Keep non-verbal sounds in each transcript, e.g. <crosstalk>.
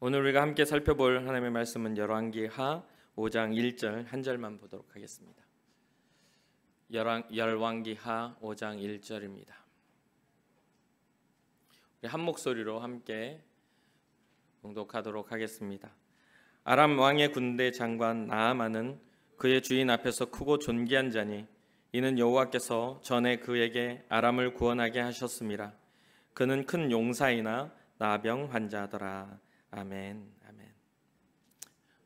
오늘 우리가 함께 살펴볼 하나님의 말씀은 열왕기하 5장 1절 한 절만 보도록 하겠습니다. 열왕 열왕기하 5장 1절입니다. 우리 한 목소리로 함께 봉독하도록 하겠습니다. 아람 왕의 군대 장관 나아만은 그의 주인 앞에서 크고 존귀한 자니 이는 여호와께서 전에 그에게 아람을 구원하게 하셨습니다. 그는 큰 용사이나 나병 환자더라. 아멘. 아멘.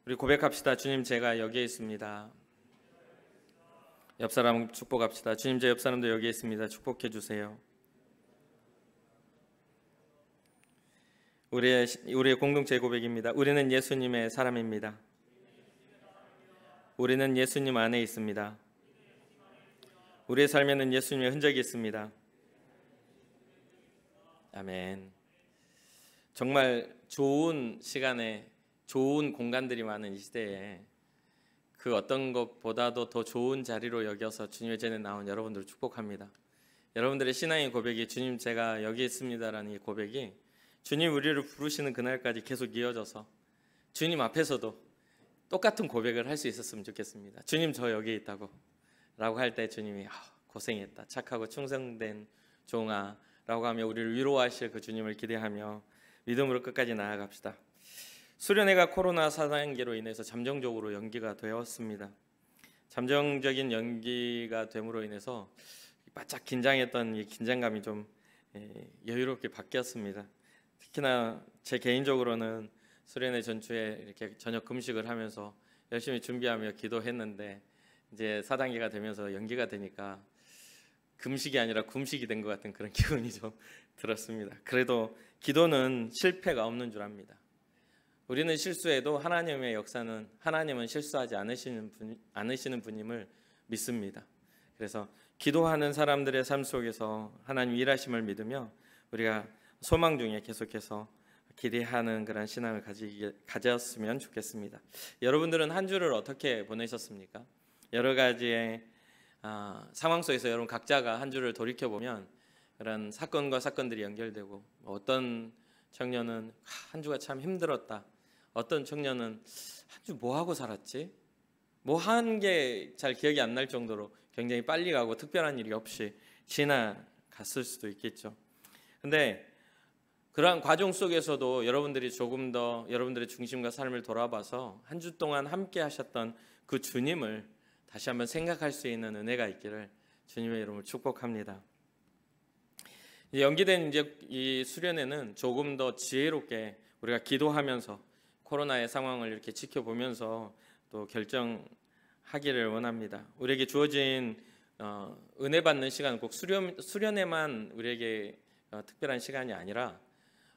우리 고백합시다. 주님 제가 여기에 있습니다. 옆 사람 축복합시다. 주님 제 옆 사람도 여기에 있습니다. 축복해 주세요. 우리의 우리의 공동체 고백입니다. 우리는 예수님의 사람입니다. 우리는 예수님 안에 있습니다. 우리의 삶에는 예수님의 흔적이 있습니다. 아멘. 정말 좋은 시간에 좋은 공간들이 많은 이 시대에 그 어떤 것보다도 더 좋은 자리로 여겨서 주님의 전에 나온 여러분들을 축복합니다. 여러분들의 신앙의 고백이 주님 제가 여기 있습니다라는 이 고백이 주님 우리를 부르시는 그날까지 계속 이어져서 주님 앞에서도 똑같은 고백을 할 수 있었으면 좋겠습니다. 주님 저 여기 있다고 라고 할 때 주님이 아, 고생했다 착하고 충성된 종아 라고 하며 우리를 위로하실 그 주님을 기대하며 믿음으로 끝까지 나아갑시다. 수련회가 코로나 사단계로 인해서 잠정적으로 연기가 되었습니다. 잠정적인 연기가 됨으로 인해서 바짝 긴장했던 이 긴장감이 좀 예, 여유롭게 바뀌었습니다. 특히나 제 개인적으로는 수련회 전주에 이렇게 저녁 금식을 하면서 열심히 준비하며 기도했는데 이제 사단계가 되면서 연기가 되니까 금식이 아니라 굶식이 된 것 같은 그런 <laughs> 기분이 좀 들었습니다. 그래도 기도는 실패가 없는 줄 압니다. 우리는 실수해도 하나님의 역사는 하나님은 실수하지 않으시는 분 않으시는 분임을 믿습니다. 그래서 기도하는 사람들의 삶 속에서 하나님 일하심을 믿으며 우리가 소망 중에 계속해서 기대하는 그런 신앙을 가지 가졌으면 좋겠습니다. 여러분들은 한 주를 어떻게 보내셨습니까? 여러 가지의 어, 상황 속에서 여러분 각자가 한 주를 돌이켜 보면 그런 사건과 사건들이 연결되고 어떤 청년은 한 주가 참 힘들었다. 어떤 청년은 한 주 뭐 하고 살았지? 뭐 한 게 잘 기억이 안 날 정도로 굉장히 빨리 가고 특별한 일이 없이 지나갔을 수도 있겠죠. 근데 그러한 과정 속에서도 여러분들이 조금 더 여러분들의 중심과 삶을 돌아봐서 한 주 동안 함께 하셨던 그 주님을 다시 한번 생각할 수 있는 은혜가 있기를 주님의 이름을 축복합니다. 연기된 이제 이 수련회는 조금 더 지혜롭게 우리가 기도하면서 코로나의 상황을 이렇게 지켜보면서 또 결정하기를 원합니다. 우리에게 주어진 어, 은혜 받는 시간 꼭 수련 수련회만 우리에게 어, 특별한 시간이 아니라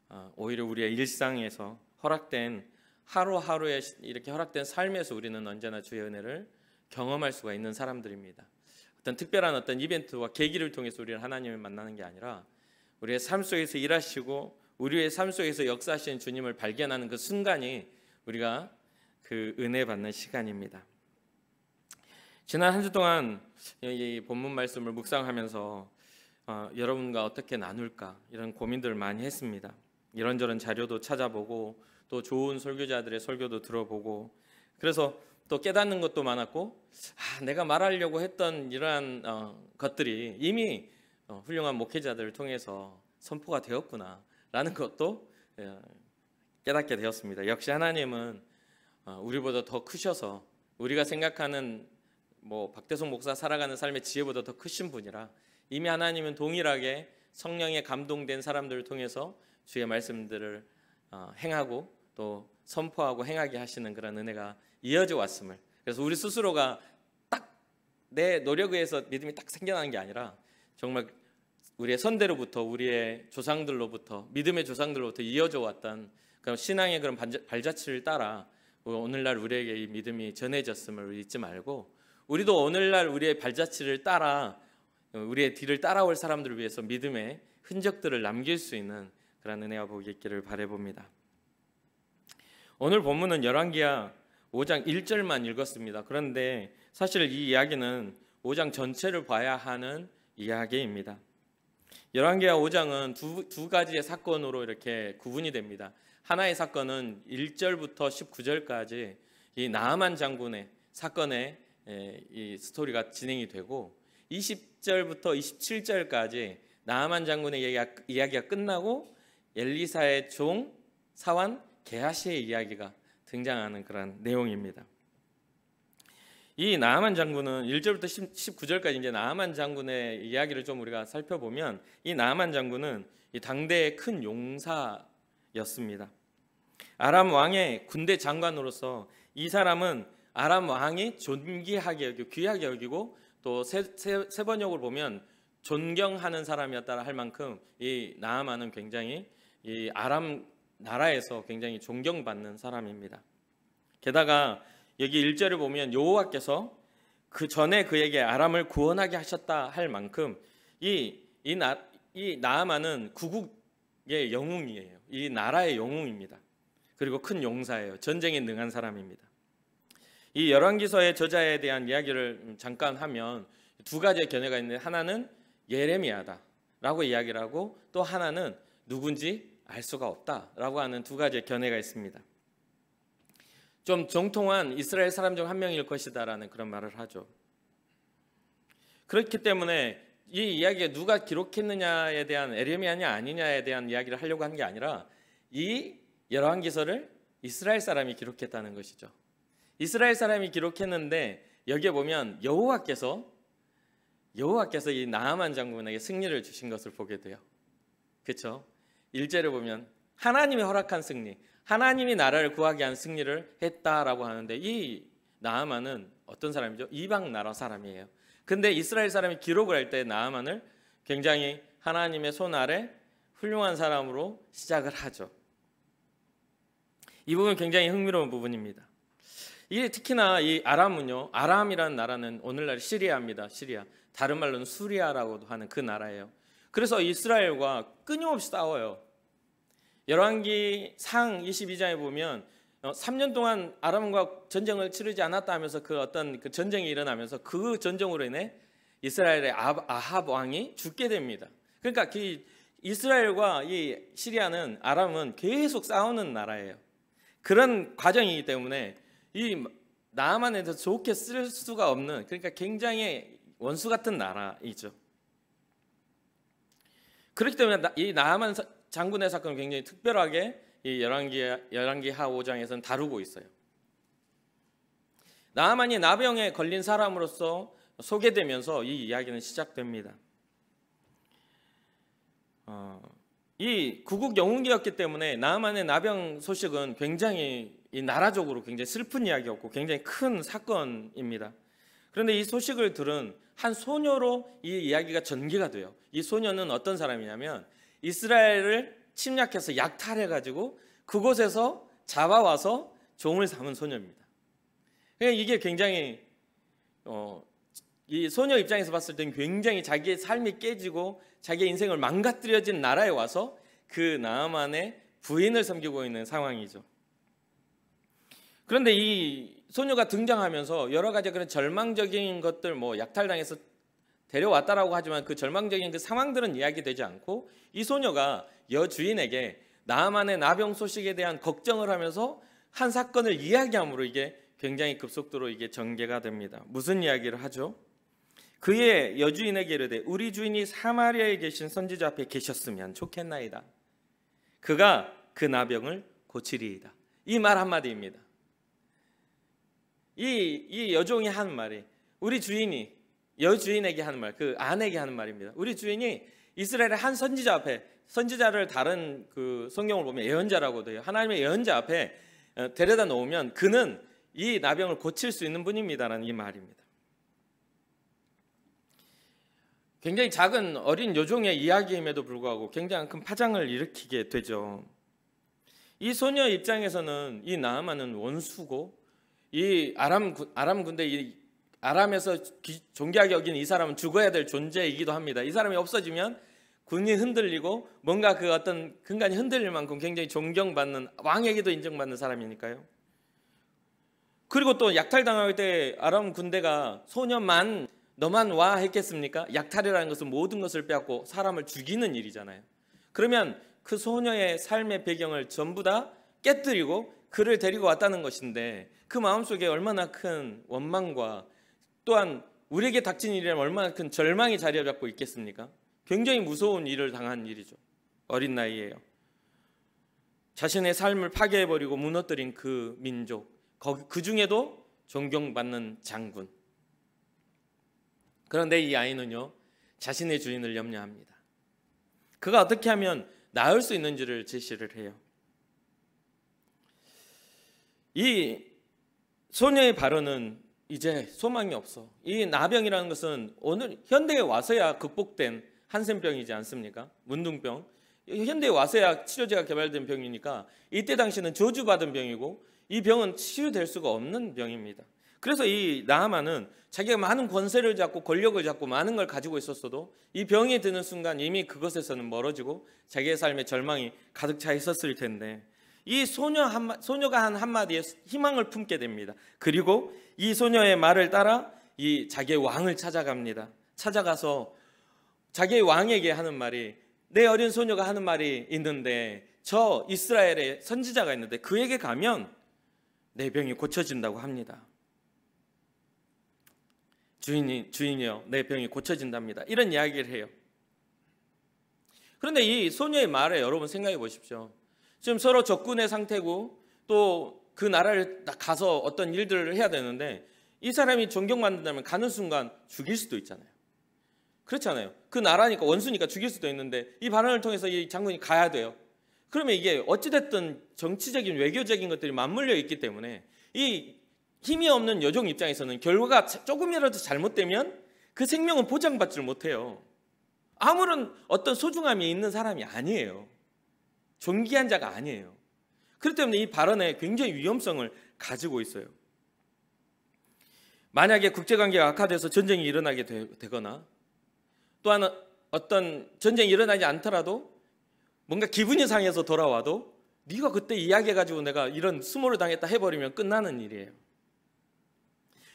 어, 오히려 우리의 일상에서 허락된 하루하루에 이렇게 허락된 삶에서 우리는 언제나 주의 은혜를 경험할 수가 있는 사람들입니다. 어떤 특별한 어떤 이벤트와 계기를 통해서 우리는 하나님을 만나는 게 아니라 우리의 삶 속에서 일하시고 우리의 삶 속에서 역사하신 주님을 발견하는 그 순간이 우리가 그 은혜 받는 시간입니다. 지난 한 주 동안 이 본문 말씀을 묵상하면서 어, 여러분과 어떻게 나눌까 이런 고민들을 많이 했습니다. 이런저런 자료도 찾아보고 또 좋은 설교자들의 설교도 들어보고 그래서 또 깨닫는 것도 많았고 아, 내가 말하려고 했던 이러한 어, 것들이 이미 어, 훌륭한 목회자들을 통해서 선포가 되었구나라는 것도 예, 깨닫게 되었습니다. 역시 하나님은 어, 우리보다 더 크셔서 우리가 생각하는 뭐 박대성 목사 살아가는 삶의 지혜보다 더 크신 분이라 이미 하나님은 동일하게 성령에 감동된 사람들을 통해서 주의 말씀들을 어, 행하고 또 선포하고 행하게 하시는 그런 은혜가 이어져 왔음을 그래서 우리 스스로가 딱 내 노력에 서 믿음이 딱 생겨나는 게 아니라 정말 우리의 선대로부터 우리의 조상들로부터 믿음의 조상들로부터 이어져 왔던 그런 신앙의 그런 발자취를 따라 오늘날 우리에게 이 믿음이 전해졌음을 잊지 말고 우리도 오늘날 우리의 발자취를 따라 우리의 뒤를 따라올 사람들을 위해서 믿음의 흔적들을 남길 수 있는 그런 은혜와 복이 있기를 바래봅니다. 오늘 본문은 열왕기하 5장 1절만 읽었습니다. 그런데 사실 이 이야기는 5장 전체를 봐야 하는 이야기입니다. 열왕기하 5장은 두, 두 가지의 사건으로 이렇게 구분이 됩니다. 하나의 사건은 1절부터 19절까지 이 나아만 장군의 사건의 이 스토리가 진행이 되고 20절부터 27절까지 나아만 장군의 이야기가, 이야기가 끝나고 엘리사의 종 사완 게하시의 이야기가 등장하는 그런 내용입니다. 이 나아만 장군은 1절부터 1 9절까지 이제 나아만 장군의 이야기를 좀 우리가 살펴보면 이 나아만 장군은 이 당대의 큰 용사였습니다. 아람 왕의 군대 장관으로서 이 사람은 아람 왕이 존귀하게 여기고 귀하게 여기고 또세 번역을 보면 존경하는 사람이었다 할 만큼 이 나아만은 굉장히 이 아람 나라에서 굉장히 존경받는 사람입니다. 게다가 여기 일절을 보면 여호와께서 그 전에 그에게 아람을 구원하게 하셨다 할 만큼 이이 나아만은 구국의 영웅이에요. 이 나라의 영웅입니다. 그리고 큰 용사예요. 전쟁에 능한 사람입니다. 이 열왕기서의 저자에 대한 이야기를 잠깐 하면 두 가지의 견해가 있는데 하나는 예레미야다라고 이야기를 하고 또 하나는 누군지 알 수가 없다라고 하는 두 가지의 견해가 있습니다. 좀 정통한 이스라엘 사람 중 한 명일 것이다라는 그런 말을 하죠. 그렇기 때문에 이 이야기에 누가 기록했느냐에 대한 에레미아냐 아니냐에 대한 이야기를 하려고 한 게 아니라 이 열왕기서를 이스라엘 사람이 기록했다는 것이죠. 이스라엘 사람이 기록했는데 여기에 보면 여호와께서 여호와께서 이 나아만 장군에게 승리를 주신 것을 보게 돼요. 그렇죠? 일제를 보면 하나님이 허락한 승리, 하나님이 나라를 구하게 한 승리를 했다라고 하는데 이 나아만은 어떤 사람이죠? 이방 나라 사람이에요. 근데 이스라엘 사람이 기록을 할 때 나아만을 굉장히 하나님의 손 아래 훌륭한 사람으로 시작을 하죠. 이 부분 굉장히 흥미로운 부분입니다. 이 특히나 이 아람은요. 아람이라는 나라는 오늘날 시리아입니다. 시리아. 다른 말로는 수리아라고도 하는 그 나라예요. 그래서 이스라엘과 끊임없이 싸워요. 열왕기 상 22장에 보면 3년 어, 동안 아람과 전쟁을 치르지 않았다 하면서 그 어떤 그 전쟁이 일어나면서 그 전쟁으로 인해 이스라엘의 아합 왕이 죽게 됩니다. 그러니까 그 이스라엘과 이 시리아는 아람은 계속 싸우는 나라예요. 그런 과정이기 때문에 이 나만에 더 좋게 쓸 수가 없는 그러니까 굉장히 원수 같은 나라이죠. 그렇기 때문에 이 나만 장군의 사건을 굉장히 특별하게 이 열왕기 열왕기하 5장에서는 다루고 있어요. 나만이 나병에 걸린 사람으로서 소개되면서 이 이야기는 시작됩니다. 어, 이 구국 영웅기였기 때문에 나만의 나병 소식은 굉장히 나라적으로 굉장히 슬픈 이야기였고 굉장히 큰 사건입니다. 그런데 이 소식을 들은 한 소녀로 이 이야기가 전개가 돼요. 이 소녀는 어떤 사람이냐면 이스라엘을 침략해서 약탈해가지고 그곳에서 잡아와서 종을 삼은 소녀입니다. 그러니까 이게 굉장히 어, 이 소녀 입장에서 봤을 때 굉장히 자기의 삶이 깨지고 자기의 인생을 망가뜨려진 나라에 와서 그 나만의 부인을 섬기고 있는 상황이죠. 그런데 이 소녀가 등장하면서 여러 가지 그런 절망적인 것들 뭐 약탈당해서 데려왔다라고 하지만 그 절망적인 그 상황들은 이야기되지 않고 이 소녀가 여주인에게 나만의 나병 소식에 대한 걱정을 하면서 한 사건을 이야기함으로 이게 굉장히 급속도로 이게 전개가 됩니다. 무슨 이야기를 하죠? 그의 여주인에게 이르되 우리 주인이 사마리아에 계신 선지자 앞에 계셨으면 좋겠나이다. 그가 그 나병을 고치리이다. 이 말 한마디입니다. 이, 이 여종이 한 말이 우리 주인이 여주인에게 하는 말, 그 아내에게 하는 말입니다. 우리 주인이 이스라엘의 한 선지자 앞에 선지자를 다른 그 성경을 보면 예언자라고도 해요. 하나님의 예언자 앞에 어, 데려다 놓으면 그는 이 나병을 고칠 수 있는 분입니다라는 이 말입니다. 굉장히 작은 어린 요정의 이야기임에도 불구하고 굉장히 큰 파장을 일으키게 되죠. 이 소녀 입장에서는 이 나아만은 원수고 이 아람 아람 군대 이 아람에서 존귀하게 여긴 이 사람은 죽어야 될 존재이기도 합니다. 이 사람이 없어지면 군이 흔들리고 뭔가 그 어떤 근간이 흔들릴 만큼 굉장히 존경받는 왕에게도 인정받는 사람이니까요. 그리고 또 약탈당할 때 아람 군대가 소녀만 너만 와 했겠습니까? 약탈이라는 것은 모든 것을 빼앗고 사람을 죽이는 일이잖아요. 그러면 그 소녀의 삶의 배경을 전부 다 깨뜨리고 그를 데리고 왔다는 것인데 그 마음속에 얼마나 큰 원망과 또한 우리에게 닥친 일이라면 얼마나 큰 절망이 자리잡고 있겠습니까? 굉장히 무서운 일을 당한 일이죠. 어린 나이에요. 자신의 삶을 파괴해버리고 무너뜨린 그 민족, 그 중에도 존경받는 장군. 그런데 이 아이는요, 자신의 주인을 염려합니다. 그가 어떻게 하면 나을 수 있는지를 제시를 해요. 이 소녀의 발언은 이제 소망이 없어. 이 나병이라는 것은 오늘 현대에 와서야 극복된 한센병이지 않습니까? 문둥병. 현대에 와서야 치료제가 개발된 병이니까 이때 당시는 저주받은 병이고 이 병은 치유될 수가 없는 병입니다. 그래서 이 나하만은 자기가 많은 권세를 잡고 권력을 잡고 많은 걸 가지고 있었어도 이병이 드는 순간 이미 그것에서는 멀어지고 자기의 삶에 절망이 가득 차 있었을 텐데 이 소녀 한 소녀가 한 한마디에 희망을 품게 됩니다. 그리고 이 소녀의 말을 따라 이 자기의 왕을 찾아갑니다. 찾아가서 자기의 왕에게 하는 말이 내 어린 소녀가 하는 말이 있는데 저 이스라엘의 선지자가 있는데 그에게 가면 내 병이 고쳐진다고 합니다. 주인이 주인이요 내 병이 고쳐진답니다. 이런 이야기를 해요. 그런데 이 소녀의 말에 여러분 생각해 보십시오. 지금 서로 적군의 상태고 또 그 나라를 가서 어떤 일들을 해야 되는데 이 사람이 존경받는다면 가는 순간 죽일 수도 있잖아요. 그렇잖아요. 그 나라니까 원수니까 죽일 수도 있는데 이 발언을 통해서 이 장군이 가야 돼요. 그러면 이게 어찌됐든 정치적인 외교적인 것들이 맞물려 있기 때문에 이 힘이 없는 여종 입장에서는 결과가 조금이라도 잘못되면 그 생명은 보장받지를 못해요. 아무런 어떤 소중함이 있는 사람이 아니에요. 존귀한 자가 아니에요. 그렇기 때문에 이 발언에 굉장히 위험성을 가지고 있어요. 만약에 국제관계가 악화돼서 전쟁이 일어나게 되, 거나 또한 어떤 전쟁이 일어나지 않더라도 뭔가 기분이 상해서 돌아와도 네가 그때 이야기해가지고 내가 이런 수모를 당했다 해버리면 끝나는 일이에요.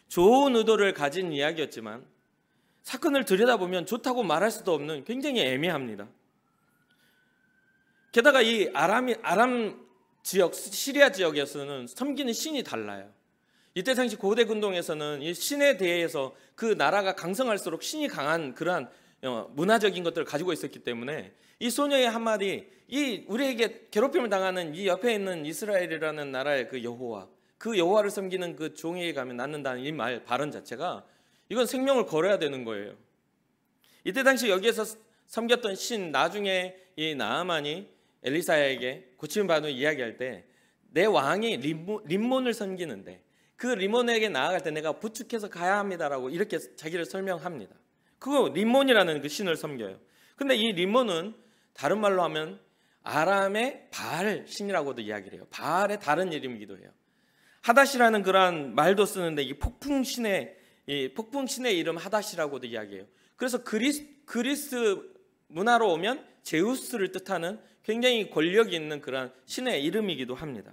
좋은 의도를 가진 이야기였지만 사건을 들여다보면 좋다고 말할 수도 없는 굉장히 애매합니다. 게다가 이 아람이 아람 지역 시리아 지역에서는 섬기는 신이 달라요. 이때 당시 고대 근동에서는 이 신에 대해서 그 나라가 강성할수록 신이 강한 그러한 어, 문화적인 것들을 가지고 있었기 때문에 이 소녀의 한마디 이 우리에게 괴롭힘을 당하는 이 옆에 있는 이스라엘이라는 나라의 그 여호와 그 여호와를 섬기는 그 종에게 가면 낳는다는 이 말 발언 자체가 이건 생명을 걸어야 되는 거예요. 이때 당시 여기에서 섬겼던 신 나중에 이 나아만이 엘리사에게 고침 받은 이야기할 때 내 왕이 림몬, 을 섬기는데 그 림몬에게 나아갈 때 내가 부축해서 가야 합니다라고 이렇게 자기를 설명합니다. 그거 림몬이라는 그 신을 섬겨요. 근데 이 림몬은 다른 말로 하면 아람의 바알 신이라고도 이야기를 해요. 바알의 다른 이름이기도 해요. 하다시라는 그러한 말도 쓰는데 이 폭풍 신의 이 폭풍 신의 이름 하다시라고도 이야기해요. 그래서 그리스 그리스 문화로 오면 제우스를 뜻하는 굉장히 권력이 있는 그런 신의 이름이기도 합니다.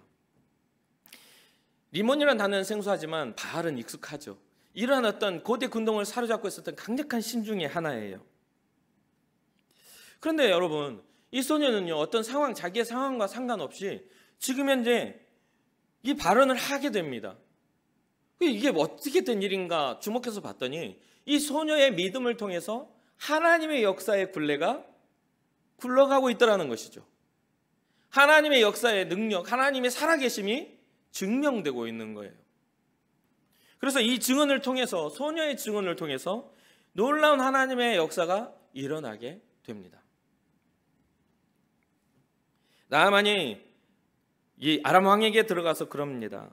리몬이라는 단어는 생소하지만 바알은 익숙하죠. 이러한 어 고대 군동을 사로잡고 있었던 강력한 신 중의 하나예요. 그런데 여러분, 이 소녀는요, 어떤 상황, 자기의 상황과 상관없이 지금 현재 이 발언을 하게 됩니다. 이게 어떻게 된 일인가 주목해서 봤더니 이 소녀의 믿음을 통해서 하나님의 역사의 굴레가 굴러가고 있다라는 것이죠. 하나님의 역사의 능력, 하나님의 살아계심이 증명되고 있는 거예요. 그래서 이 증언을 통해서 소녀의 증언을 통해서 놀라운 하나님의 역사가 일어나게 됩니다. 나만이 이 아람 왕에게 들어가서 그럽니다.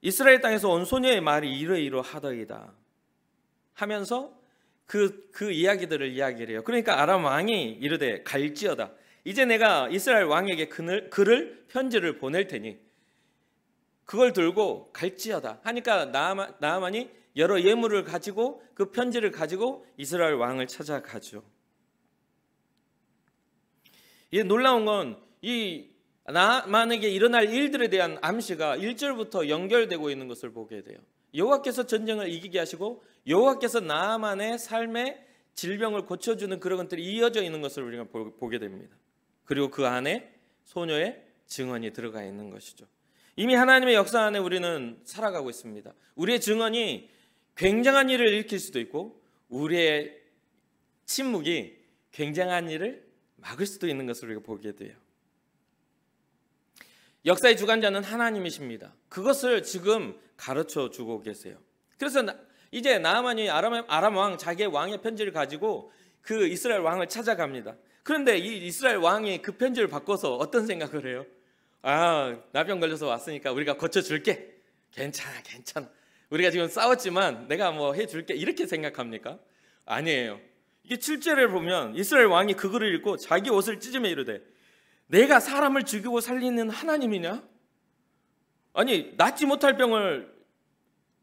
이스라엘 땅에서 온 소녀의 말이 이러이러하더이다 하면서 그, 그 이야기들을 이야기를 해요. 그러니까 아람 왕이 이르되 갈지어다. 이제 내가 이스라엘 왕에게 그늘, 글을 편지를 보낼 테니 그걸 들고 갈지어다 하니까 나만나만이 여러 예물을 가지고 그 편지를 가지고 이스라엘 왕을 찾아가죠. 이 놀라운 건 이 나만에게 일어날 일들에 대한 암시가 1절부터 연결되고 있는 것을 보게 돼요. 여호와께서 전쟁을 이기게 하시고 여호와께서 나만의 삶의 질병을 고쳐주는 그런 것들이 이어져 있는 것을 우리가 보게 됩니다. 그리고 그 안에 소녀의 증언이 들어가 있는 것이죠. 이미 하나님의 역사 안에 우리는 살아가고 있습니다. 우리의 증언이 굉장한 일을 일으킬 수도 있고 우리의 침묵이 굉장한 일을 막을 수도 있는 것을 우리가 보게 돼요. 역사의 주관자는 하나님이십니다. 그것을 지금 가르쳐 주고 계세요. 그래서 이제 나만이 아람, 아람 왕 자기의 왕의 편지를 가지고 그 이스라엘 왕을 찾아갑니다. 그런데 이 이스라엘 왕이 그 편지를 바꿔서 어떤 생각을 해요? 아 나병 걸려서 왔으니까 우리가 고쳐줄게. 괜찮아 괜찮아. 우리가 지금 싸웠지만 내가 뭐 해줄게 이렇게 생각합니까? 아니에요. 이게 7절을 보면 이스라엘 왕이 그거를 읽고 자기 옷을 찢으며 이르되 내가 사람을 죽이고 살리는 하나님이냐? 아니 낫지 못할 병을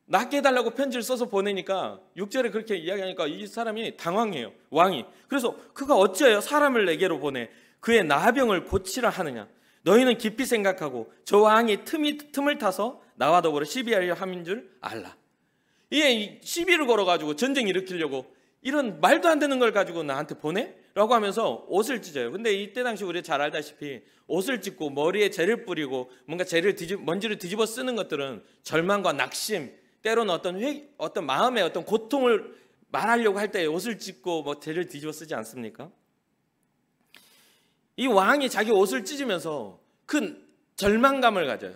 낫게 해달라고 편지를 써서 보내니까 6절에 그렇게 이야기하니까 이 사람이 당황해요. 왕이. 그래서 그가 어찌하여 사람을 내게로 보내 그의 나병을 고치라 하느냐. 너희는 깊이 생각하고 저 왕이 틈이, 틈을 타서 나와 더불어 시비하려 함인 줄 알라. 이게 시비를 걸어가지고 전쟁 일으키려고 이런 말도 안 되는 걸 가지고 나한테 보내? 라고 하면서 옷을 찢어요. 근데 이때 당시 우리 잘 알다시피 옷을 찢고 머리에 재를 뿌리고 뭔가 재를 뒤집, 먼지를 뒤집어 쓰는 것들은 절망과 낙심, 때로는 어떤 회, 어떤 마음의 어떤 고통을 말하려고 할 때 옷을 찢고 뭐 대를 뒤집어 쓰지 않습니까? 이 왕이 자기 옷을 찢으면서 큰 절망감을 가져요.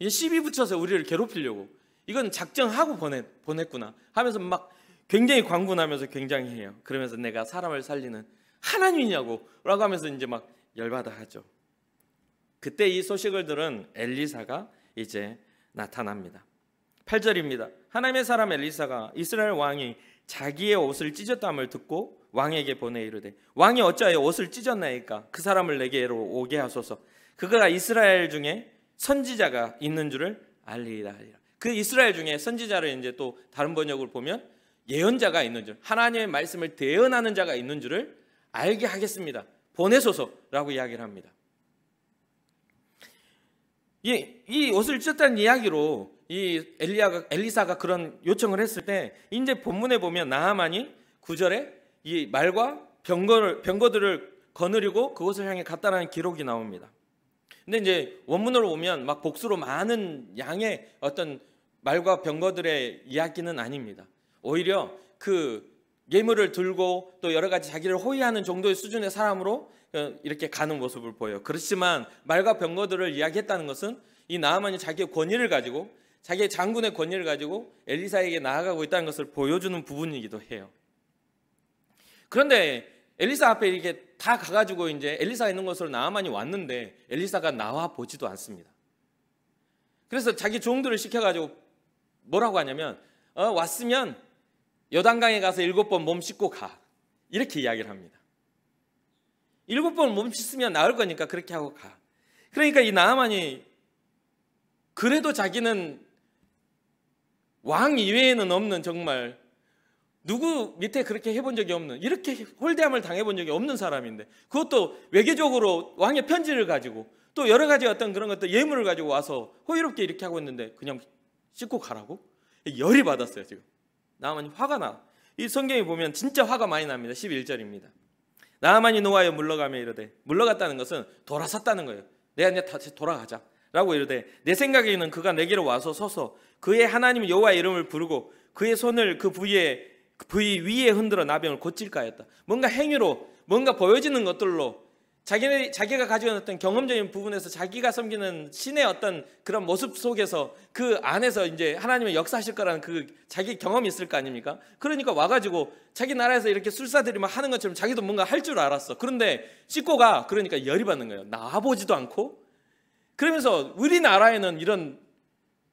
이게 시비 붙여서 우리를 괴롭히려고 이건 작정하고 보내, 보냈구나 하면서 막 굉장히 광분하면서 굉장히 해요. 그러면서 내가 사람을 살리는 하나님이냐고 라고 하면서 이제 막 열받아 하죠. 그때 이 소식을 들은 엘리사가 이제 나타납니다. 8절입니다. 하나님의 사람 엘리사가 이스라엘 왕이 자기의 옷을 찢었다함을 듣고 왕에게 보내 이르되 왕이 어찌하여 옷을 찢었나이까 그 사람을 내게로 오게 하소서 그가 이스라엘 중에 선지자가 있는 줄을 알리라 하리라. 그 이스라엘 중에 선지자를 이제 또 다른 번역을 보면 예언자가 있는 줄 하나님의 말씀을 대언하는 자가 있는 줄을 알게 하겠습니다. 보내소서라고 이야기를 합니다. 이, 이 옷을 찢었다는 이야기로 이 엘리야가, 엘리사가 그런 요청을 했을 때 이제 본문에 보면 나아만이 구절에이 말과 병거를, 병거들을 거느리고 그것을 향해 갔다라는 기록이 나옵니다. 근데 이제 원문으로 보면 막 복수로 많은 양의 어떤 말과 병거들의 이야기는 아닙니다. 오히려 그 예물을 들고 또 여러 가지 자기를 호위하는 정도의 수준의 사람으로 어, 이렇게 가는 모습을 보여요. 그렇지만 말과 병거들을 이야기했다는 것은 이 나아만이 자기의 권위를 가지고 자기의 장군의 권위를 가지고 엘리사에게 나아가고 있다는 것을 보여주는 부분이기도 해요. 그런데 엘리사 앞에 이렇게 다 가가지고 이제 엘리사 있는 곳으로 나아만이 왔는데 엘리사가 나와 보지도 않습니다. 그래서 자기 종들을 시켜가지고 뭐라고 하냐면 어, 왔으면 여단강에 가서 일곱 번 몸 씻고 가 이렇게 이야기를 합니다. 일곱 번 몸씻으면 나을 거니까 그렇게 하고 가. 그러니까 이 나아만이 그래도 자기는 왕 이외에는 없는 정말 누구 밑에 그렇게 해본 적이 없는 이렇게 홀대함을 당해본 적이 없는 사람인데 그것도 외교적으로 왕의 편지를 가지고 또 여러 가지 어떤 그런 것들 예물을 가지고 와서 호의롭게 이렇게 하고 있는데 그냥 씻고 가라고 열이 받았어요 지금 나만이 화가 나. 이 성경에 보면 진짜 화가 많이 납니다. 11절입니다. 나만이 노아여 물러가며 이르되 물러갔다는 것은 돌아섰다는 거예요. 내가 이제 다시 돌아가자. 라고 이르되 내 생각에는 그가 내게로 와서 서서 그의 하나님 여호와 이름을 부르고 그의 손을 그 부위에 그 부위 위에 흔들어 나병을 고칠까 했다. 뭔가 행위로 뭔가 보여지는 것들로 자기네 자기가 가지고 있는 어떤 경험적인 부분에서 자기가 섬기는 신의 어떤 그런 모습 속에서 그 안에서 이제 하나님의 역사하실 거라는 그 자기 경험이 있을 거 아닙니까? 그러니까 와가지고 자기 나라에서 이렇게 술사들이막 하는 것처럼 자기도 뭔가 할 줄 알았어. 그런데 씻고가 그러니까 열이 받는 거예요. 나보지도 않고 그러면서 우리나라에는 이런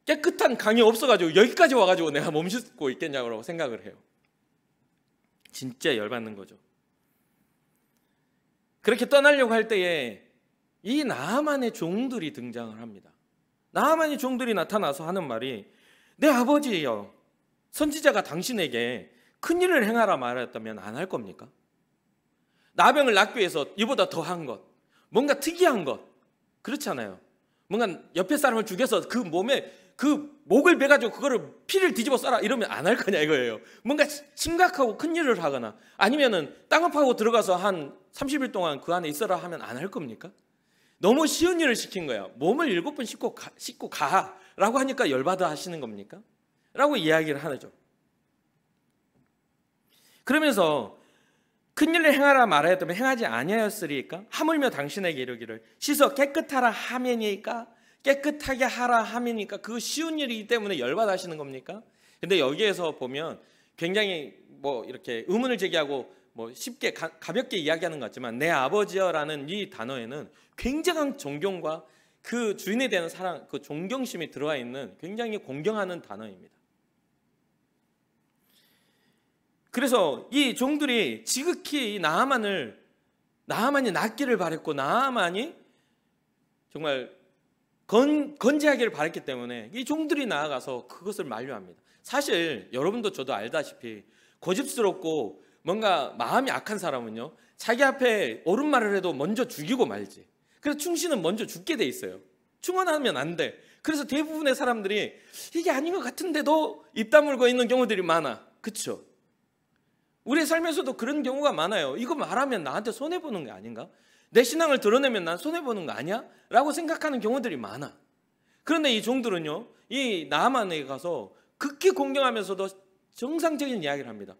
깨끗한 강이 없어가지고 여기까지 와가지고 내가 몸 씻고 있겠냐고 생각을 해요. 진짜 열받는 거죠. 그렇게 떠나려고 할 때에 이 나만의 종들이 등장을 합니다. 나만의 종들이 나타나서 하는 말이 내 아버지여 선지자가 당신에게 큰 일을 행하라 말했다면 안 할 겁니까? 나병을 낫기 위해서 이보다 더한 것, 뭔가 특이한 것 그렇잖아요. 뭔가 옆에 사람을 죽여서 그 몸에 그 목을 베가지고 그거를 피를 뒤집어 써라 이러면 안 할 거냐 이거예요. 뭔가 심각하고 큰 일을 하거나 아니면은 땅을 파고 들어가서 한 30일 동안 그 안에 있어라 하면 안 할 겁니까? 너무 쉬운 일을 시킨 거야. 몸을 일곱 번 씻고 가, 씻고 가라고 하니까 열받아 하시는 겁니까? 라고 이야기를 하죠. 그러면서 큰 일을 행하라 말하였다면 행하지 아니하였으리까? 하물며 당신의 계력이를 씻어 깨끗하라 하면이까? 깨끗하게 하라 하면이까? 그 쉬운 일이기 때문에 열받아 하시는 겁니까? 근데 여기에서 보면 굉장히 뭐 이렇게 의문을 제기하고 뭐 쉽게 가, 볍게 이야기하는 것 같지만 내 아버지여라는 이 단어에는 굉장한 존경과 그 주인에 대한 사랑, 그 존경심이 들어와 있는 굉장히 공경하는 단어입니다. 그래서 이 종들이 지극히 나하만을 나만이 낫기를 바랬고 나하만이 정말 건, 건재하기를 바랬기 때문에 이 종들이 나아가서 그것을 만류합니다. 사실 여러분도 저도 알다시피 고집스럽고 뭔가 마음이 악한 사람은요. 자기 앞에 옳은 말을 해도 먼저 죽이고 말지. 그래서 충신은 먼저 죽게 돼 있어요. 충원하면 안 돼. 그래서 대부분의 사람들이 이게 아닌 것 같은데도 입 다물고 있는 경우들이 많아. 그쵸? 우리 삶에서도 그런 경우가 많아요. 이거 말하면 나한테 손해보는 게 아닌가? 내 신앙을 드러내면 난 손해보는 거 아니야? 라고 생각하는 경우들이 많아. 그런데 이 종들은요, 이 나만에 가서 극히 공경하면서도 정상적인 이야기를 합니다.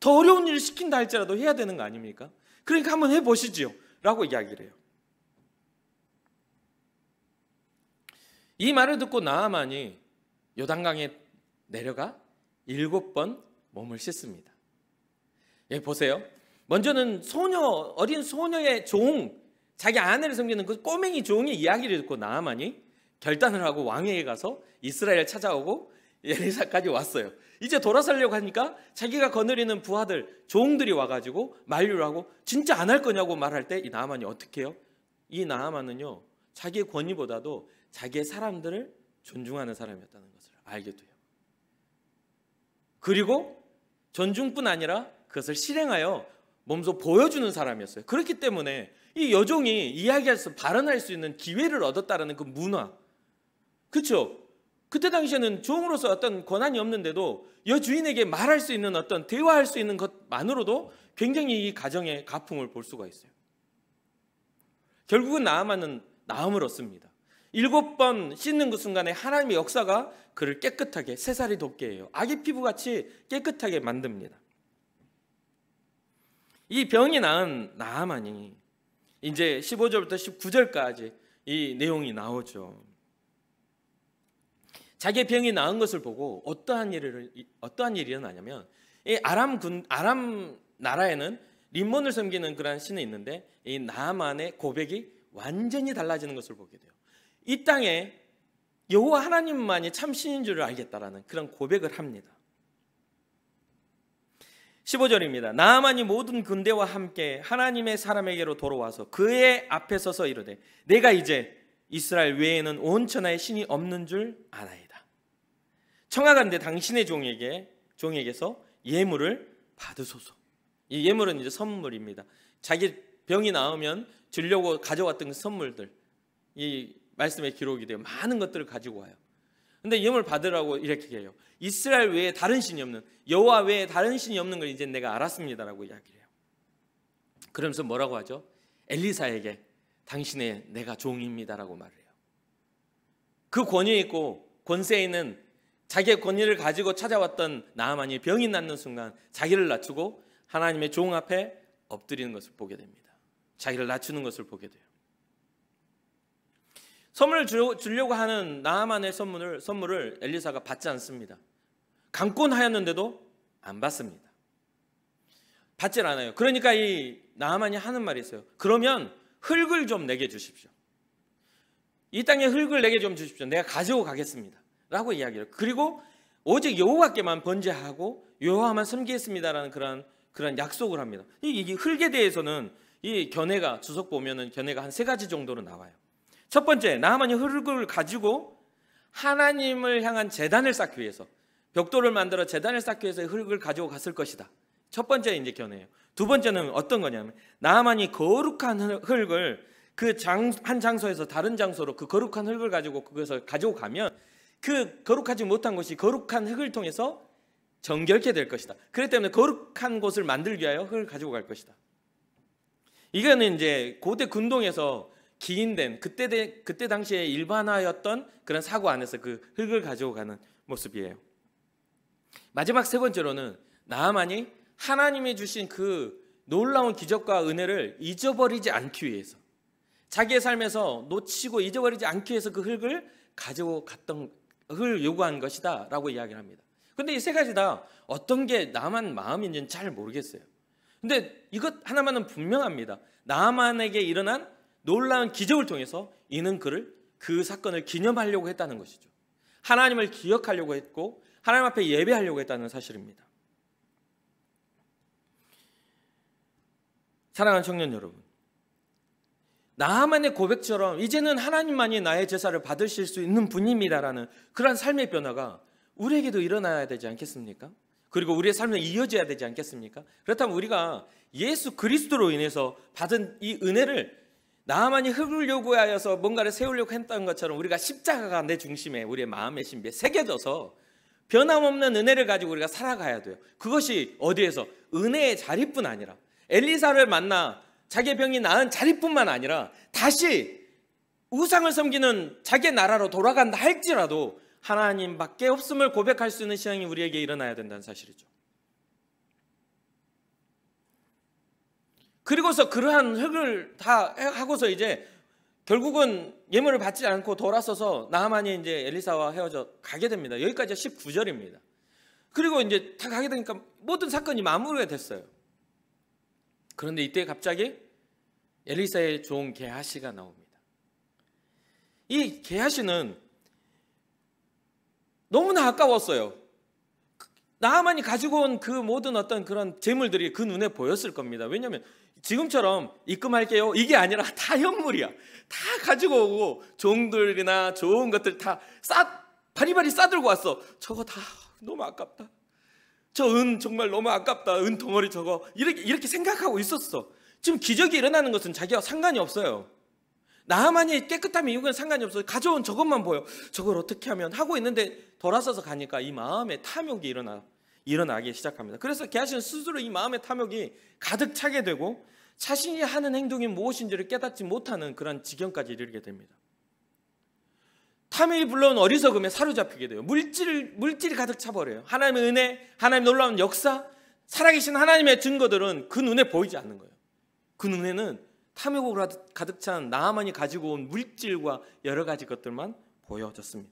더 어려운 일을 시킨다 할지라도 해야 되는 거 아닙니까? 그러니까 한번 해보시지요. 라고 이야기를 해요. 이 말을 듣고 나아만이 요단강에 내려가 일곱 번 몸을 씻습니다. 예, 보세요. 먼저는 소녀, 어린 소녀의 종, 자기 아내를 섬기는 그 꼬맹이 종의 이야기를 듣고 나아만이 결단을 하고 왕에게 가서 이스라엘 찾아오고 엘리사까지 왔어요. 이제 돌아서려고 하니까 자기가 거느리는 부하들, 종들이 와가지고 만류를 하고 진짜 안 할 거냐고 말할 때 이 나아만이 어떻게 해요? 이 나아만은요 자기의 권위보다도 자기의 사람들을 존중하는 사람이었다는 것을 알게 돼요. 그리고 존중뿐 아니라 그것을 실행하여 몸소 보여주는 사람이었어요. 그렇기 때문에 이 여종이 이야기할 수, 발언할 수 있는 기회를 얻었다는그 문화. 그렇죠? 그때 당시에는 종으로서 어떤 권한이 없는데도 여주인에게 말할 수 있는 어떤 대화할 수 있는 것만으로도 굉장히 이 가정의 가풍을 볼 수가 있어요. 결국은 나아만은 나음을 얻습니다. 일곱 번 씻는 그 순간에 하나님의 역사가 그를 깨끗하게 세 살이 돋게 해요. 아기 피부같이 깨끗하게 만듭니다. 이 병이 나은 나아만이 이제 15절부터 19절까지 이 내용이 나오죠. 자기의 병이 나은 것을 보고 어떠한 일을 어떠한 일이 일어나냐면 이 아람 군 아람 나라에는 림몬을 섬기는 그러한 신이 있는데 이 나만의 고백이 완전히 달라지는 것을 보게 돼요. 이 땅에 여호와 하나님만이 참 신인 줄을 알겠다라는 그런 고백을 합니다. 15절입니다. 나만이 모든 군대와 함께 하나님의 사람에게로 돌아와서 그의 앞에 서서 이르되 내가 이제 이스라엘 외에는 온 천하에 신이 없는 줄알아야이다 청하건대 당신의 종에게 종에게서 예물을 받으소서. 이 예물은 이제 선물입니다. 자기 병이 나오면 주려고 가져왔던 그 선물들 이 말씀에 기록이 돼요. 많은 것들을 가지고 와요. 근데 예물 받으라고 이렇게 해요. 이스라엘 외에 다른 신이 없는 여호와 외에 다른 신이 없는 걸 이제 내가 알았습니다라고 이야기해요. 그러면서 뭐라고 하죠? 엘리사에게 당신의 내가 종입니다라고 말해요. 그 권위 있고 권세 있는 자기의 권위를 가지고 찾아왔던 나만이 병이 낫는 순간 자기를 낮추고 하나님의 종 앞에 엎드리는 것을 보게 됩니다. 자기를 낮추는 것을 보게 돼요. 선물을 주려고 하는 나만의 선물을, 선물을 엘리사가 받지 않습니다. 강권하였는데도 안 받습니다. 받질 않아요. 그러니까 이나만이 하는 말이 있어요. 그러면 흙을 좀 내게 주십시오. 이 땅에 흙을 내게 좀 주십시오. 내가 가지고 가겠습니다. 라고 이야기를 그리고 오직 여호와께만 번제하고 여호와만 섬기겠습니다라는 그런 그런 약속을 합니다. 이, 이 흙에 대해서는 이 견해가 주석 보면은 견해가 한 세 가지 정도로 나와요. 첫 번째 나만이 흙을 가지고 하나님을 향한 재단을 쌓기 위해서 벽돌을 만들어 재단을 쌓기 위해서 흙을 가지고 갔을 것이다. 첫 번째 이제 견해예요. 두 번째는 어떤 거냐면 나만이 거룩한 흙을 그 장 한 장소에서 다른 장소로 그 거룩한 흙을 가지고 그것을 가지고 가면 그 거룩하지 못한 것이 거룩한 흙을 통해서 정결케 될 것이다. 그렇기 때문에 거룩한 곳을 만들기 위하여 흙을 가지고 갈 것이다. 이거는 이제 고대 군동에서 기인된 그때 대, 그때 당시에 일반화였던 그런 사고 안에서 그 흙을 가지고 가는 모습이에요. 마지막 세 번째로는 나만이 하나님이 주신 그 놀라운 기적과 은혜를 잊어버리지 않기 위해서 자기의 삶에서 놓치고 잊어버리지 않기 위해서 그 흙을 가지고 갔던 을 요구한 것이다라고 이야기를 합니다. 근데 이 세 가지 다 어떤 게 나만 마음인지는 잘 모르겠어요. 근데 이것 하나만은 분명합니다. 나만에게 일어난 놀라운 기적을 통해서 이는 그를 그 사건을 기념하려고 했다는 것이죠. 하나님을 기억하려고 했고 하나님 앞에 예배하려고 했다는 사실입니다. 사랑하는 청년 여러분, 나만의 고백처럼 이제는 하나님만이 나의 제사를 받으실 수 있는 분입니다라는 그러한 삶의 변화가 우리에게도 일어나야 되지 않겠습니까? 그리고 우리의 삶은 이어져야 되지 않겠습니까? 그렇다면 우리가 예수 그리스도로 인해서 받은 이 은혜를 나만이 흙으려고하여서 뭔가를 세우려고 했던 것처럼 우리가 십자가가 내 중심에 우리의 마음의 신비에 새겨져서 변함없는 은혜를 가지고 우리가 살아가야 돼요. 그것이 어디에서 은혜의 자리뿐 아니라 엘리사를 만나 자기 병이 나은 자리뿐만 아니라 다시 우상을 섬기는 자기 나라로 돌아간다 할지라도 하나님밖에 없음을 고백할 수 있는 시간이 우리에게 일어나야 된다는 사실이죠. 그리고서 그러한 흙을 다 하고서 이제 결국은 예물을 받지 않고 돌아서서 나만이 이제 엘리사와 헤어져 가게 됩니다. 여기까지 19절입니다. 그리고 이제 다 가게 되니까 모든 사건이 마무리가 됐어요. 그런데 이때 갑자기 엘리사의 종 게하시가 나옵니다. 이 게하시는 너무나 아까웠어요. 나만이 가지고 온 그 모든 어떤 그런 재물들이 그 눈에 보였을 겁니다. 왜냐하면 지금처럼 입금할게요. 이게 아니라 <laughs> 다 현물이야. 다 가지고 오고 종들이나 좋은 것들 다싸 바리바리 싸들고 왔어. 저거 다 너무 아깝다. 저은 정말 너무 아깝다. 은 덩어리 저거. 이렇게, 이렇게 생각하고 있었어. 지금 기적이 일어나는 것은 자기와 상관이 없어요. 나만이 깨끗함이 이건 상관이 없어요. 가져온 저것만 보여. 저걸 어떻게 하면 하고 있는데 돌아서서 가니까 이마음의 탐욕이 일어나 일어나기 시작합니다. 그래서 게하시 스스로 이 마음의 탐욕이 가득 차게 되고 자신이 하는 행동이 무엇인지를 깨닫지 못하는 그런 지경까지 이르게 됩니다. 탐욕이 불러온 어리석음에 사로잡히게 돼요. 물질 물질이 가득 차버려요. 하나님의 은혜, 하나님 놀라운 역사, 살아계신 하나님의 증거들은 그 눈에 보이지 않는 거예요. 그 눈에는 탐욕으로 가득 찬 나만이 가지고 온 물질과 여러 가지 것들만 보여졌습니다.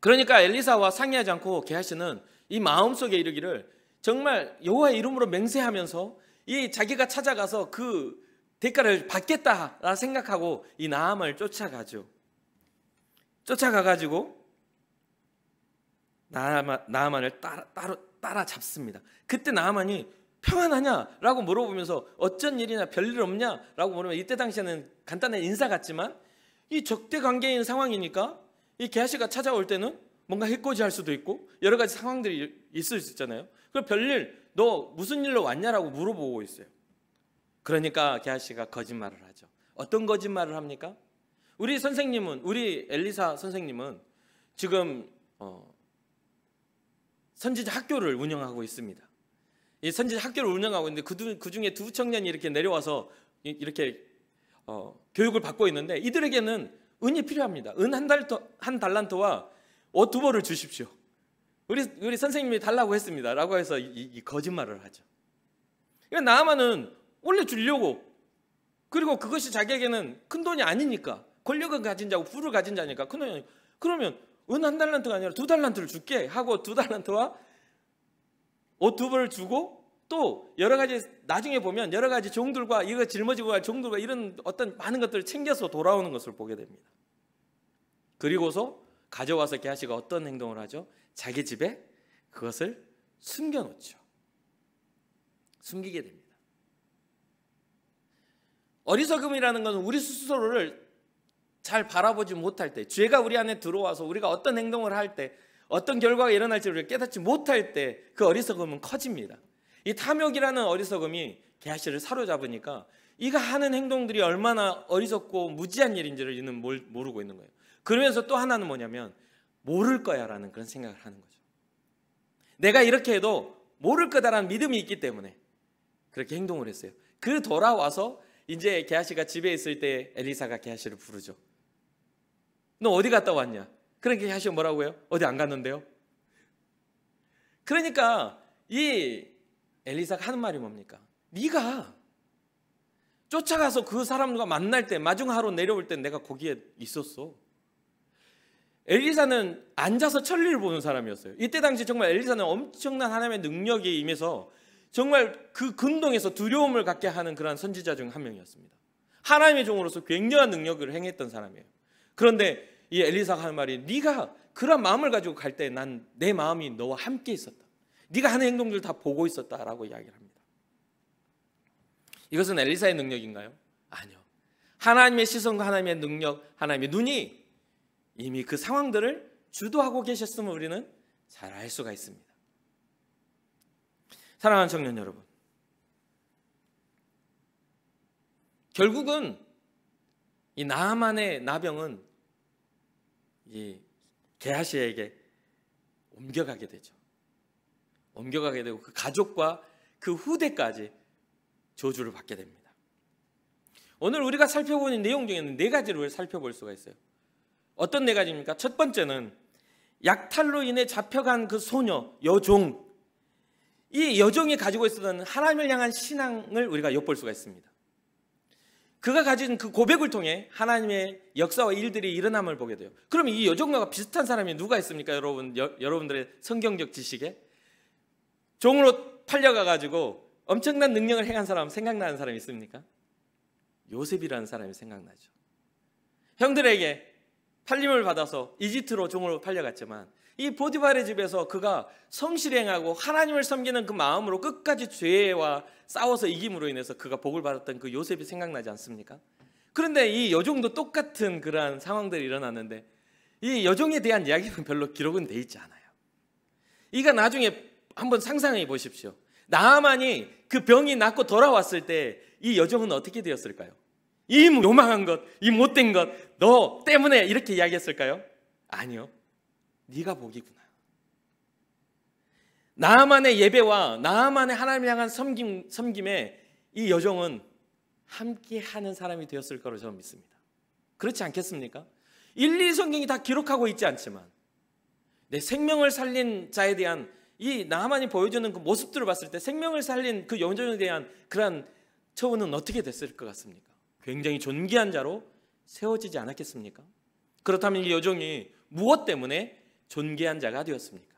그러니까 엘리사와 상의하지 않고 게하시는 이 마음속에 이르기를 정말 여호와의 이름으로 맹세하면서 이 자기가 찾아가서 그 대가를 받겠다라 생각하고 이 나함을 쫓아가죠. 쫓아가가지고 나만나만을 따라, 따라, 따라 잡습니다. 그때 나만이 평안하냐라고 물어보면서 어쩐 일이냐 별일 없냐라고 물으면 이때 당시에는 간단한 인사 같지만 이 적대 관계인 상황이니까 이 게하시가 찾아올 때는 뭔가 해코지할 수도 있고 여러 가지 상황들이 있을 수 있잖아요. 그럼 별일 너 무슨 일로 왔냐라고 물어보고 있어요. 그러니까 게하시가 거짓말을 하죠. 어떤 거짓말을 합니까? 우리 선생님은 우리 엘리사 선생님은 지금 어, 선지자 학교를 운영하고 있습니다. 이 선지자 학교를 운영하고 있는데 그, 그 중에 두 청년이 이렇게 내려와서 이렇게 어, 교육을 받고 있는데 이들에게는 은이 필요합니다. 은 한달한 달란트와 옷 두 벌을 주십시오. 우리 우리 선생님이 달라고 했습니다라고 해서 이, 이 거짓말을 하죠. 그러니까 나아만은 원래 주려고 그리고 그것이 자기에게는 큰 돈이 아니니까 권력을 가진 자고 부를 가진 자니까 그는 그러면 은 한 달란트가 아니라 두 달란트를 줄게 하고 두 달란트와 옷두 벌을 주고 또 여러 가지 나중에 보면 여러 가지 종들과 이거 짊어지고 갈 종들과 이런 어떤 많은 것들을 챙겨서 돌아오는 것을 보게 됩니다. 그리고서 가져와서 게하시가 어떤 행동을 하죠? 자기 집에 그것을 숨겨놓죠. 숨기게 됩니다. 어리석음이라는 것은 우리 스스로를 잘 바라보지 못할 때, 죄가 우리 안에 들어와서 우리가 어떤 행동을 할 때, 어떤 결과가 일어날지 우리가 깨닫지 못할 때 그 어리석음은 커집니다. 이 탐욕이라는 어리석음이 게하시를 사로잡으니까 이가 하는 행동들이 얼마나 어리석고 무지한 일인지를 이는 모르고 있는 거예요. 그러면서 또 하나는 뭐냐면 모를 거야라는 그런 생각을 하는 거죠. 내가 이렇게 해도 모를 거다라는 믿음이 있기 때문에 그렇게 행동을 했어요. 그 돌아와서 이제 게하시가 집에 있을 때 엘리사가 게하시를 부르죠. 너 어디 갔다 왔냐? 그러니까 야시오 뭐라고 해요? 어디 안 갔는데요? 그러니까 이 엘리사가 하는 말이 뭡니까? 네가 쫓아가서 그 사람과 만날 때 마중하러 내려올 때 내가 거기에 있었어. 엘리사는 앉아서 천리를 보는 사람이었어요. 이때 당시 정말 엘리사는 엄청난 하나님의 능력이 임해서 정말 그 근동에서 두려움을 갖게 하는 그런 선지자 중 한 명이었습니다. 하나님의 종으로서 굉장한 능력을 행했던 사람이에요. 그런데 이 엘리사가 하는 말이 네가 그런 마음을 가지고 갈 때 난 내 마음이 너와 함께 있었다. 네가 하는 행동들 다 보고 있었다라고 이야기를 합니다. 이것은 엘리사의 능력인가요? 아니요. 하나님의 시선과 하나님의 능력, 하나님의 눈이 이미 그 상황들을 주도하고 계셨으면 우리는 잘 알 수가 있습니다. 사랑하는 청년 여러분. 결국은 이 나만의 나병은 이 게하시에게 옮겨가게 되죠. 옮겨가게 되고 그 가족과 그 후대까지 저주를 받게 됩니다. 오늘 우리가 살펴보는 내용 중에는 네 가지를 살펴볼 수가 있어요. 어떤 네 가지입니까? 첫 번째는 약탈로 인해 잡혀간 그 소녀 여종 이 여종이 가지고 있었던 하나님을 향한 신앙을 우리가 엿볼 수가 있습니다. 그가 가진 그 고백을 통해 하나님의 역사와 일들이 일어남을 보게 돼요. 그럼 이여종과 비슷한 사람이 누가 있습니까? 여러분 여, 러분들의 성경적 지식에 종으로 팔려가 가지고 엄청난 능력을 행한 사람 생각나는 사람이 있습니까? 요셉이라는 사람이 생각나죠. 형들에게 팔림을 받아서 이집트로 종으로 팔려갔지만 이 보디발의 집에서 그가 성실행하고 하나님을 섬기는 그 마음으로 끝까지 죄와 싸워서 이김으로 인해서 그가 복을 받았던 그 요셉이 생각나지 않습니까? 그런데 이 여종도 똑같은 그러한 상황들이 일어났는데 이 여종에 대한 이야기는 별로 기록은 돼 있지 않아요. 이가 나중에 한번 상상해 보십시오. 나만이 그 병이 낫고 돌아왔을 때 이 여종은 어떻게 되었을까요? 이 요망한 것, 이 못된 것, 너 때문에 이렇게 이야기했을까요? 아니요. 네가 복이구나. 나만의 예배와 나만의 하나님 향한 섬김, 섬김에 이 여정은 함께하는 사람이 되었을 거로 저는 믿습니다. 그렇지 않겠습니까? 일리 성경이 다 기록하고 있지 않지만 내 생명을 살린 자에 대한 이 나만이 보여주는 그 모습들을 봤을 때 생명을 살린 그 영전에 대한 그러한 처우는 어떻게 됐을 것 같습니까? 굉장히 존귀한 자로 세워지지 않았겠습니까? 그렇다면 이 여정이 무엇 때문에 존귀한 자가 되었습니까?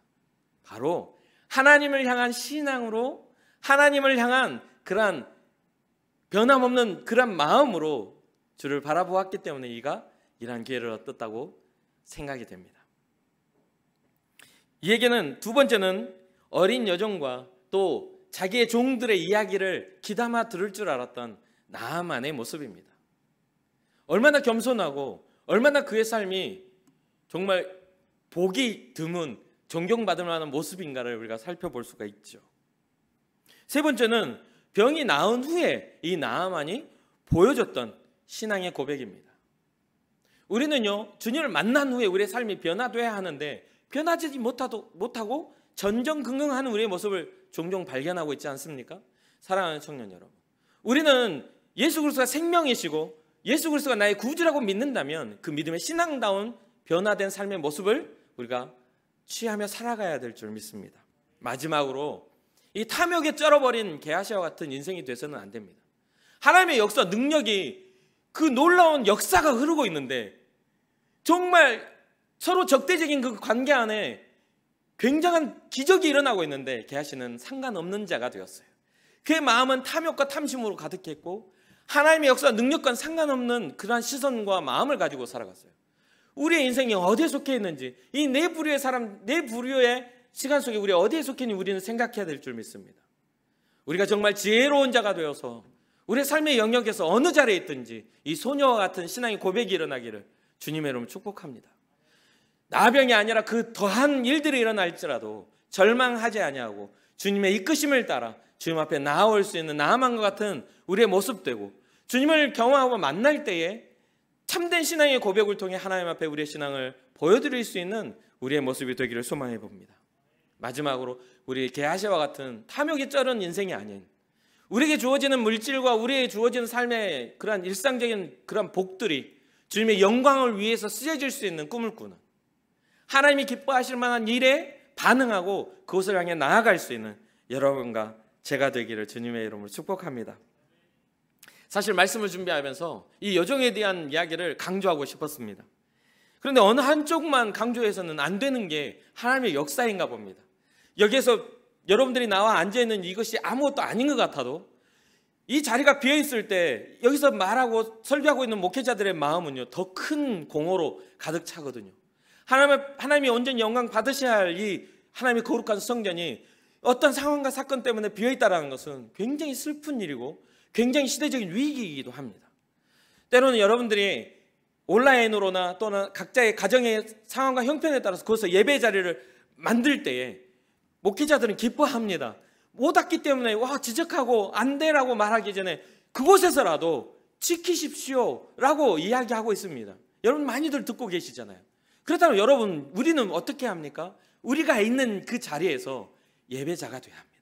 바로 하나님을 향한 신앙으로 하나님을 향한 그러한 변함없는 그러 마음으로 주를 바라보았기 때문에 이가 이러한 기회를 얻었다고 생각이 됩니다. 이에게는 두 번째는 어린 여종과 또 자기의 종들의 이야기를 기담아 들을 줄 알았던 나만의 모습입니다. 얼마나 겸손하고 얼마나 그의 삶이 정말 보기 드문 존경받을 만한 모습인가를 우리가 살펴볼 수가 있죠. 세 번째는 병이 나은 후에 이 나아만이 보여줬던 신앙의 고백입니다. 우리는요 주님을 만난 후에 우리의 삶이 변화돼야 하는데 변하지 못하도, 못하고 전전긍긍하는 우리의 모습을 종종 발견하고 있지 않습니까? 사랑하는 청년 여러분, 우리는 예수 그리스도가 생명이시고 예수 그리스도가 나의 구주라고 믿는다면 그 믿음의 신앙다운 변화된 삶의 모습을 우리가 취하며 살아가야 될 줄 믿습니다. 마지막으로 이 탐욕에 쩔어버린 게하시와 같은 인생이 돼서는 안 됩니다. 하나님의 역사 능력이 그 놀라운 역사가 흐르고 있는데 정말 서로 적대적인 그 관계 안에 굉장한 기적이 일어나고 있는데 게하시는 상관없는 자가 되었어요. 그의 마음은 탐욕과 탐심으로 가득했고 하나님의 역사 능력과 상관없는 그러한 시선과 마음을 가지고 살아갔어요. 우리의 인생이 어디에 속해 있는지 이네 부류의 사람 네 부류의 시간 속에 우리 어디에 속해 있는지 우리는 생각해야 될 줄 믿습니다. 우리가 정말 지혜로운 자가 되어서 우리의 삶의 영역에서 어느 자리에 있든지 이 소녀와 같은 신앙의 고백이 일어나기를 주님의 이름 으로 축복합니다. 나병이 아니라 그 더한 일들이 일어날지라도 절망하지 아니하고 주님의 이끄심을 따라 주님 앞에 나아올 수 있는 나만과 같은 우리의 모습 되고 주님을 경험하고 만날 때에 참된 신앙의 고백을 통해 하나님 앞에 우리의 신앙을 보여드릴 수 있는 우리의 모습이 되기를 소망해 봅니다. 마지막으로 우리 게하시와 같은 탐욕이 쩔은 인생이 아닌 우리에게 주어지는 물질과 우리에게 주어지는 삶의 그러 일상적인 그러 복들이 주님의 영광을 위해서 쓰여질 수 있는 꿈을 꾸는 하나님이 기뻐하실 만한 일에 반응하고 그것을 향해 나아갈 수 있는 여러분과 제가 되기를 주님의 이름으로 축복합니다. 사실 말씀을 준비하면서 이 여정에 대한 이야기를 강조하고 싶었습니다. 그런데 어느 한쪽만 강조해서는 안 되는 게 하나님의 역사인가 봅니다. 여기에서 여러분들이 나와 앉아 있는 이것이 아무것도 아닌 것 같아도 이 자리가 비어 있을 때 여기서 말하고 설교하고 있는 목회자들의 마음은요 더 큰 공허로 가득 차거든요. 하나님 하나님이 온전 영광 받으셔야 할 이 하나님의 거룩한 성전이 어떤 상황과 사건 때문에 비어 있다라는 것은 굉장히 슬픈 일이고 굉장히 시대적인 위기이기도 합니다. 때로는 여러분들이 온라인으로나 또는 각자의 가정의 상황과 형편에 따라서 거기서 예배 자리를 만들 때에 목회자들은 기뻐합니다. 못 왔기 때문에 와 지적하고 안 돼라고 말하기 전에 그곳에서라도 지키십시오라고 이야기하고 있습니다. 여러분 많이들 듣고 계시잖아요. 그렇다면 여러분 우리는 어떻게 합니까? 우리가 있는 그 자리에서 예배자가 돼야 합니다.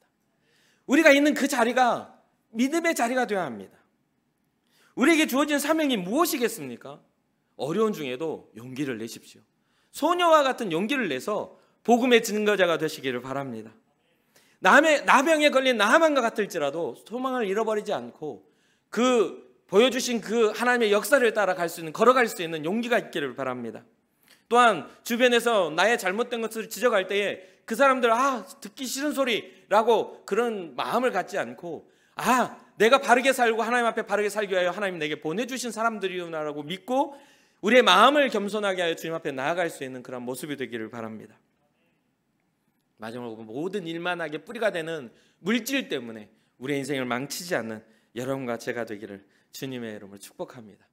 우리가 있는 그 자리가 믿음의 자리가 되어야 합니다. 우리에게 주어진 사명이 무엇이겠습니까? 어려운 중에도 용기를 내십시오. 소녀와 같은 용기를 내서 복음의 증거자가 되시기를 바랍니다. 남의 나병에 걸린 나만과 같을지라도 소망을 잃어버리지 않고 그 보여주신 그 하나님의 역사를 따라 갈수 있는 걸어갈 수 있는 용기가 있기를 바랍니다. 또한 주변에서 나의 잘못된 것을 지적할 때에 그 사람들 아 듣기 싫은 소리라고 그런 마음을 갖지 않고 아, 내가 바르게 살고 하나님 앞에 바르게 살기 위하여 하나님 내게 보내주신 사람들이구나라고 믿고 우리의 마음을 겸손하게 하여 주님 앞에 나아갈 수 있는 그런 모습이 되기를 바랍니다. 마지막으로 모든 일만하게 뿌리가 되는 물질 때문에 우리의 인생을 망치지 않는 여러분과 제가 되기를 주님의 이름을 축복합니다.